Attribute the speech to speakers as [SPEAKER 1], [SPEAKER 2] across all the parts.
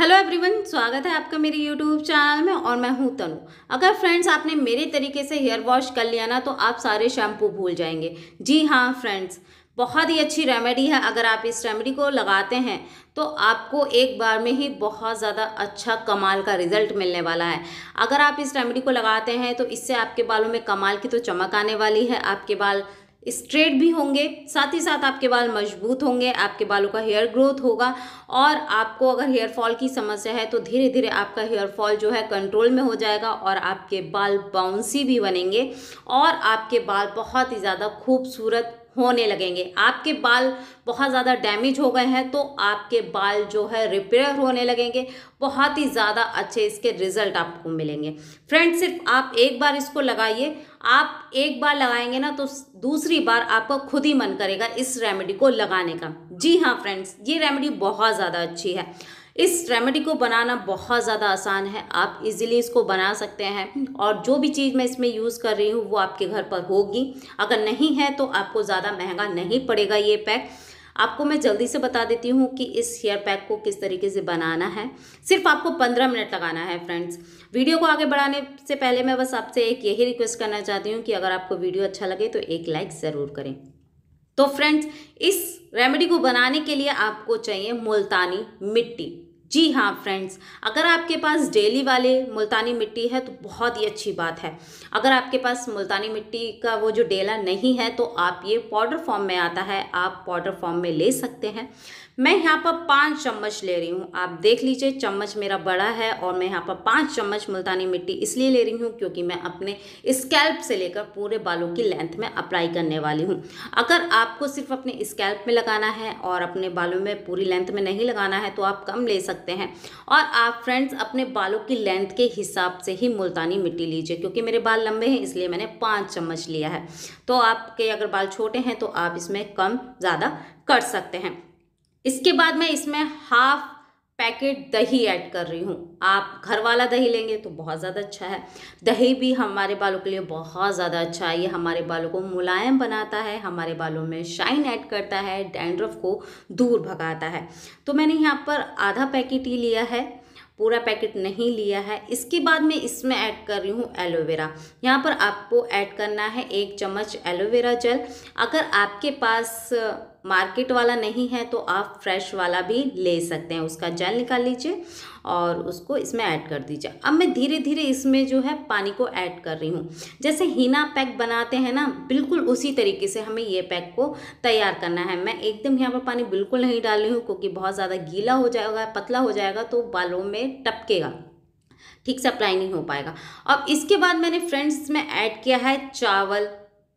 [SPEAKER 1] hello everyone स्वागत है आपका मेरे यूट्यूब चैनल में और मैं हूं तनु अगर फ्रेंड्स आपने मेरे तरीके से हेयर वॉश कर लिया ना तो आप सारे शैम्पू भूल जाएंगे जी हाँ फ्रेंड्स बहुत ही अच्छी रेमेडी है अगर आप इस रेमेडी को लगाते हैं तो आपको एक बार में ही बहुत ज़्यादा अच्छा कमाल का रिजल्ट मिलने वाला है अगर आप इस रेमेडी को लगाते हैं तो इससे आपके बालों में कमाल की तो चमक आने वाली है आपके बाल स्ट्रेट भी होंगे साथ ही साथ आपके बाल मजबूत होंगे आपके बालों का हेयर ग्रोथ होगा और आपको अगर हेयर फॉल की समस्या है तो धीरे धीरे आपका हेयर फॉल जो है कंट्रोल में हो जाएगा और आपके बाल बाउंसी भी बनेंगे और आपके बाल बहुत ही ज़्यादा खूबसूरत होने लगेंगे आपके बाल बहुत ज़्यादा डैमेज हो गए हैं तो आपके बाल जो है रिपेयर होने लगेंगे बहुत ही ज़्यादा अच्छे इसके रिजल्ट आपको मिलेंगे फ्रेंड्स सिर्फ आप एक बार इसको लगाइए आप एक बार लगाएंगे ना तो दूसरी बार आपका खुद ही मन करेगा इस रेमेडी को लगाने का जी हाँ फ्रेंड्स ये रेमेडी बहुत ज़्यादा अच्छी है इस रेमेडी को बनाना बहुत ज़्यादा आसान है आप इजीली इसको बना सकते हैं और जो भी चीज़ मैं इसमें यूज़ कर रही हूँ वो आपके घर पर होगी अगर नहीं है तो आपको ज़्यादा महंगा नहीं पड़ेगा ये पैक आपको मैं जल्दी से बता देती हूँ कि इस हेयर पैक को किस तरीके से बनाना है सिर्फ आपको पंद्रह मिनट लगाना है फ्रेंड्स वीडियो को आगे बढ़ाने से पहले मैं बस आपसे एक यही रिक्वेस्ट करना चाहती हूँ कि अगर आपको वीडियो अच्छा लगे तो एक लाइक ज़रूर करें तो फ्रेंड्स इस रेमेडी को बनाने के लिए आपको चाहिए मुल्तानी मिट्टी जी हाँ फ्रेंड्स अगर आपके पास डेली वाले मुल्तानी मिट्टी है तो बहुत ही अच्छी बात है अगर आपके पास मुल्तानी मिट्टी का वो जो डेला नहीं है तो आप ये पाउडर फॉर्म में आता है आप पाउडर फॉर्म में ले सकते हैं मैं यहाँ पर पाँच चम्मच ले रही हूँ आप देख लीजिए चम्मच मेरा बड़ा है और मैं यहाँ पर पाँच चम्मच मुल्तानी मिट्टी इसलिए ले रही हूँ क्योंकि मैं अपने स्कैल्प से लेकर पूरे बालों की लेंथ में अप्लाई करने वाली हूँ अगर आपको सिर्फ अपने स्कैल्प में लगाना है और अपने बालों में पूरी लेंथ में नहीं लगाना है तो आप कम ले सकते सकते हैं और आप फ्रेंड्स अपने बालों की लेंथ के हिसाब से ही मुल्तानी मिट्टी लीजिए क्योंकि मेरे बाल लंबे हैं इसलिए मैंने पाँच चम्मच लिया है तो आपके अगर बाल छोटे हैं तो आप इसमें कम ज़्यादा कर सकते हैं इसके बाद मैं इसमें हाफ पैकेट दही ऐड कर रही हूँ आप घर वाला दही लेंगे तो बहुत ज़्यादा अच्छा है दही भी हमारे बालों के लिए बहुत ज़्यादा अच्छा है ये हमारे बालों को मुलायम बनाता है हमारे बालों में शाइन ऐड करता है डैंड्रफ को दूर भगाता है तो मैंने यहाँ पर आधा पैकेट ही लिया है पूरा पैकेट नहीं लिया है इसके बाद मैं इसमें ऐड कर रही हूँ एलोवेरा यहाँ पर आपको ऐड करना है एक चम्मच एलोवेरा जेल अगर आपके पास मार्केट वाला नहीं है तो आप फ्रेश वाला भी ले सकते हैं उसका जेल निकाल लीजिए और उसको इसमें ऐड कर दीजिए अब मैं धीरे धीरे इसमें जो है पानी को ऐड कर रही हूँ जैसे हीना पैक बनाते हैं ना बिल्कुल उसी तरीके से हमें ये पैक को तैयार करना है मैं एकदम यहाँ पर पानी बिल्कुल नहीं डाल रही हूँ क्योंकि बहुत ज़्यादा गीला हो जाएगा पतला हो जाएगा तो बालों में टपकेगा ठीक से अप्लाई नहीं हो पाएगा अब इसके बाद मैंने फ्रेंड्स में ऐड किया है चावल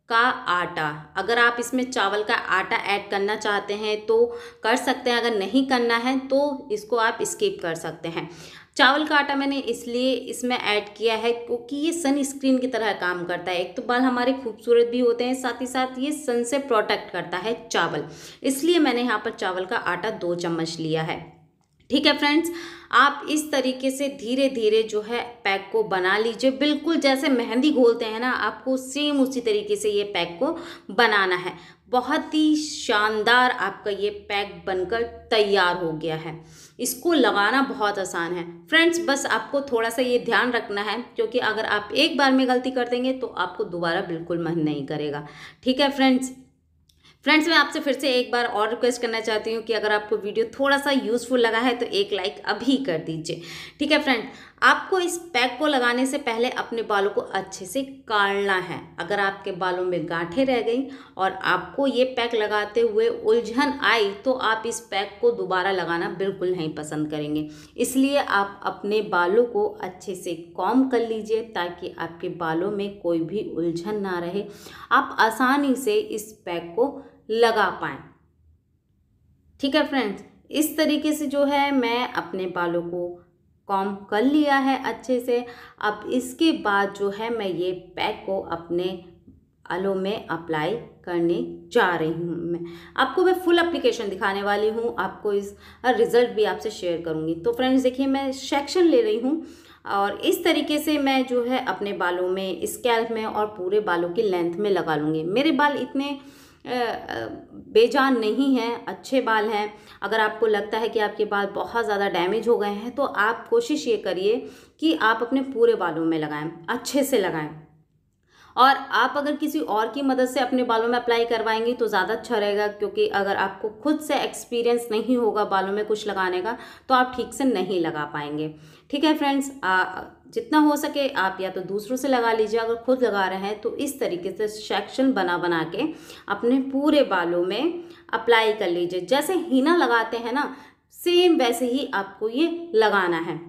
[SPEAKER 1] का आटा अगर आप इसमें चावल का आटा ऐड करना चाहते हैं तो कर सकते हैं अगर नहीं करना है तो इसको आप स्किप कर सकते हैं चावल का आटा मैंने इसलिए इसमें ऐड किया है क्योंकि ये सन स्क्रीन की तरह काम करता है एक तो बाल हमारे खूबसूरत भी होते हैं साथ ही साथ ये सन से प्रोटेक्ट करता है चावल इसलिए मैंने यहाँ पर चावल का आटा दो चम्मच लिया है ठीक है फ्रेंड्स आप इस तरीके से धीरे धीरे जो है पैक को बना लीजिए बिल्कुल जैसे मेहंदी घोलते हैं ना आपको सेम उसी तरीके से ये पैक को बनाना है बहुत ही शानदार आपका ये पैक बनकर तैयार हो गया है इसको लगाना बहुत आसान है फ्रेंड्स बस आपको थोड़ा सा ये ध्यान रखना है क्योंकि अगर आप एक बार में गलती कर देंगे तो आपको दोबारा बिल्कुल मन नहीं करेगा ठीक है फ्रेंड्स फ्रेंड्स मैं आपसे फिर से एक बार और रिक्वेस्ट करना चाहती हूँ कि अगर आपको वीडियो थोड़ा सा यूज़फुल लगा है तो एक लाइक अभी कर दीजिए ठीक है फ्रेंड आपको इस पैक को लगाने से पहले अपने बालों को अच्छे से काटना है अगर आपके बालों में गांठें रह गई और आपको ये पैक लगाते हुए उलझन आई तो आप इस पैक को दोबारा लगाना बिल्कुल नहीं पसंद करेंगे इसलिए आप अपने बालों को अच्छे से कॉम कर लीजिए ताकि आपके बालों में कोई भी उलझन ना रहे आप आसानी से इस पैक को लगा पाएँ ठीक है फ्रेंड्स इस तरीके से जो है मैं अपने बालों को कॉम कर लिया है अच्छे से अब इसके बाद जो है मैं ये पैक को अपने आलो में अप्लाई करने जा रही हूँ मैं आपको मैं फुल एप्लीकेशन दिखाने वाली हूँ आपको इस रिज़ल्ट भी आपसे शेयर करूँगी तो फ्रेंड्स देखिए मैं सेक्शन ले रही हूँ और इस तरीके से मैं जो है अपने बालों में स्कैल्प में और पूरे बालों की लेंथ में लगा लूँगी मेरे बाल इतने बेजान नहीं हैं अच्छे बाल हैं अगर आपको लगता है कि आपके बाल बहुत ज़्यादा डैमेज हो गए हैं तो आप कोशिश ये करिए कि आप अपने पूरे बालों में लगाएं अच्छे से लगाएं और आप अगर किसी और की मदद से अपने बालों में अप्लाई करवाएंगी तो ज़्यादा अच्छा रहेगा क्योंकि अगर आपको खुद से एक्सपीरियंस नहीं होगा बालों में कुछ लगाने का तो आप ठीक से नहीं लगा पाएंगे ठीक है फ्रेंड्स जितना हो सके आप या तो दूसरों से लगा लीजिए अगर खुद लगा रहे हैं तो इस तरीके से सेक्शन बना बना के अपने पूरे बालों में अप्लाई कर लीजिए जैसे हीना लगाते हैं ना सेम वैसे ही आपको ये लगाना है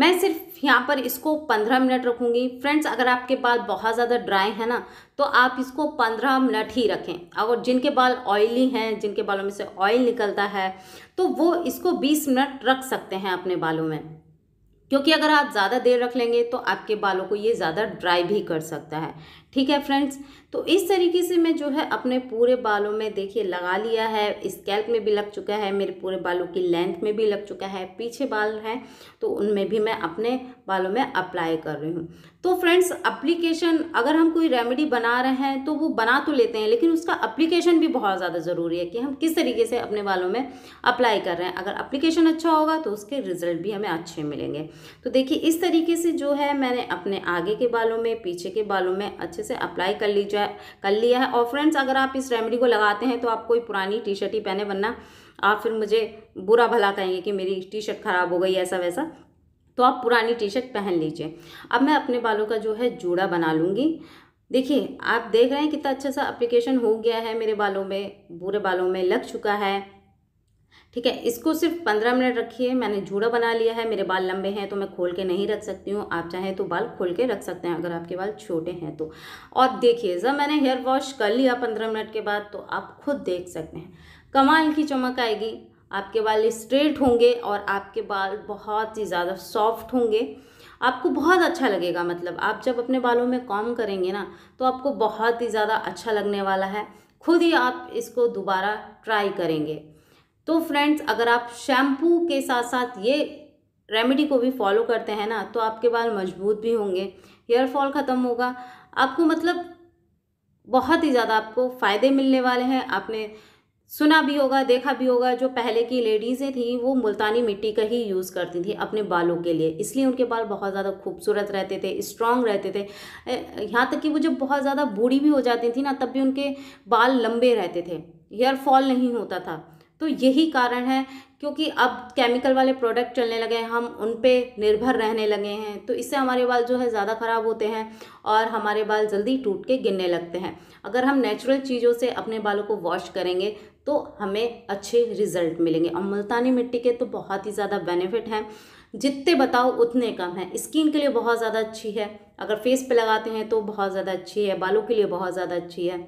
[SPEAKER 1] मैं सिर्फ यहाँ पर इसको पंद्रह मिनट रखूँगी फ्रेंड्स अगर आपके बाल बहुत ज़्यादा ड्राई है ना तो आप इसको पंद्रह मिनट ही रखें और जिनके बाल ऑयली हैं जिनके बालों में से ऑयल निकलता है तो वो इसको बीस मिनट रख सकते हैं अपने बालों में क्योंकि अगर आप ज़्यादा देर रख लेंगे तो आपके बालों को ये ज़्यादा ड्राई भी कर सकता है ठीक है फ्रेंड्स तो इस तरीके से मैं जो है अपने पूरे बालों में देखिए लगा लिया है स्कैल्प में भी लग चुका है मेरे पूरे बालों की लेंथ में भी लग चुका है पीछे बाल हैं तो उनमें भी मैं अपने बालों में अप्लाई कर रही हूँ तो फ्रेंड्स अप्लीकेशन अगर हम कोई रेमेडी बना रहे हैं तो वो बना तो लेते हैं लेकिन उसका अप्लीकेशन भी बहुत ज़्यादा ज़रूरी है कि हम किस तरीके से अपने बालों में अप्लाई कर रहे हैं अगर अप्लीकेशन अच्छा होगा तो उसके रिजल्ट भी हमें अच्छे मिलेंगे तो देखिए इस तरीके से जो है मैंने अपने आगे के बालों में पीछे के बालों में अच्छे से अप्लाई कर ली जाए कर लिया है और फ्रेंड्स अगर आप इस रेमेडी को लगाते हैं तो आप कोई पुरानी टी शर्ट ही पहने वरना आप फिर मुझे बुरा भला कहेंगे कि मेरी टी शर्ट ख़राब हो गई ऐसा वैसा तो आप पुरानी टी शर्ट पहन लीजिए अब मैं अपने बालों का जो है जूड़ा बना लूँगी देखिए आप देख रहे हैं कितना अच्छा सा अप्लीकेशन हो गया है मेरे बालों में बुरे बालों में लग चुका है ठीक है इसको सिर्फ पंद्रह मिनट रखिए मैंने जूड़ा बना लिया है मेरे बाल लंबे हैं तो मैं खोल के नहीं रख सकती हूँ आप चाहें तो बाल खोल के रख सकते हैं अगर आपके बाल छोटे हैं तो और देखिए जब मैंने हेयर वॉश कर लिया पंद्रह मिनट के बाद तो आप खुद देख सकते हैं कमाल की चमक आएगी आपके बाल स्ट्रेट होंगे और आपके बाल बहुत ही ज़्यादा सॉफ्ट होंगे आपको बहुत अच्छा लगेगा मतलब आप जब अपने बालों में कॉम करेंगे ना तो आपको बहुत ही ज़्यादा अच्छा लगने वाला है खुद ही आप इसको दोबारा ट्राई करेंगे तो फ्रेंड्स अगर आप शैम्पू के साथ साथ ये रेमेडी को भी फॉलो करते हैं ना तो आपके बाल मजबूत भी होंगे हेयर फॉल ख़त्म होगा आपको मतलब बहुत ही ज़्यादा आपको फ़ायदे मिलने वाले हैं आपने सुना भी होगा देखा भी होगा जो पहले की लेडीज़ें थी वो मुल्तानी मिट्टी का ही यूज़ करती थी अपने बालों के लिए इसलिए उनके बाल बहुत ज़्यादा खूबसूरत रहते थे स्ट्रॉन्ग रहते थे यहाँ तक कि वो जब बहुत ज़्यादा बूढ़ी भी हो जाती थी ना तब भी उनके बाल लंबे रहते थे हेयर फॉल नहीं होता था तो यही कारण है क्योंकि अब केमिकल वाले प्रोडक्ट चलने लगे हैं हम उन पर निर्भर रहने लगे हैं तो इससे हमारे बाल जो है ज़्यादा ख़राब होते हैं और हमारे बाल जल्दी टूट के गिरने लगते हैं अगर हम नेचुरल चीज़ों से अपने बालों को वॉश करेंगे तो हमें अच्छे रिजल्ट मिलेंगे और मुल्तानी मिट्टी के तो बहुत ही ज़्यादा बेनिफिट हैं जितने बताओ उतने कम हैं स्किन के लिए बहुत ज़्यादा अच्छी है अगर फेस पे लगाते हैं तो बहुत ज़्यादा अच्छी है बालों के लिए बहुत ज़्यादा अच्छी है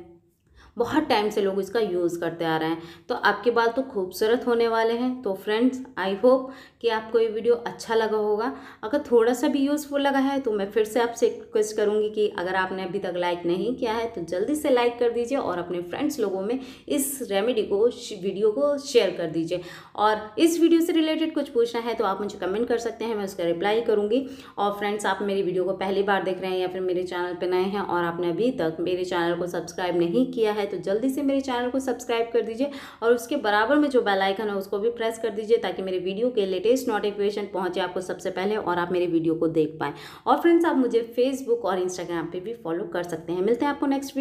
[SPEAKER 1] बहुत टाइम से लोग इसका यूज़ करते आ रहे हैं तो आपके बाल तो खूबसूरत होने वाले हैं तो फ्रेंड्स आई होप कि आपको ये वीडियो अच्छा लगा होगा अगर थोड़ा सा भी यूज़फुल लगा है तो मैं फिर से आपसे रिक्वेस्ट करूँगी कि अगर आपने अभी तक लाइक नहीं किया है तो जल्दी से लाइक कर दीजिए और अपने फ्रेंड्स लोगों में इस रेमेडी को वीडियो को शेयर कर दीजिए और इस वीडियो से रिलेटेड कुछ पूछना है तो आप मुझे कमेंट कर सकते हैं मैं उसका रिप्लाई करूँगी और फ्रेंड्स आप मेरी वीडियो को पहली बार देख रहे हैं या फिर मेरे चैनल पर नए हैं और आपने अभी तक मेरे चैनल को सब्सक्राइब नहीं किया है तो जल्दी से मेरे चैनल को सब्सक्राइब कर दीजिए और उसके बराबर में जो बेलाइकन है उसको भी प्रेस कर दीजिए ताकि मेरे वीडियो के लेटेस्ट टेस्ट नोटिफिकेशन पहुंचे आपको सबसे पहले और आप मेरे वीडियो को देख पाएँ और फ्रेंड्स आप मुझे फेसबुक और इंस्टाग्राम पर भी फॉलो कर सकते हैं मिलते हैं आपको नेक्स्ट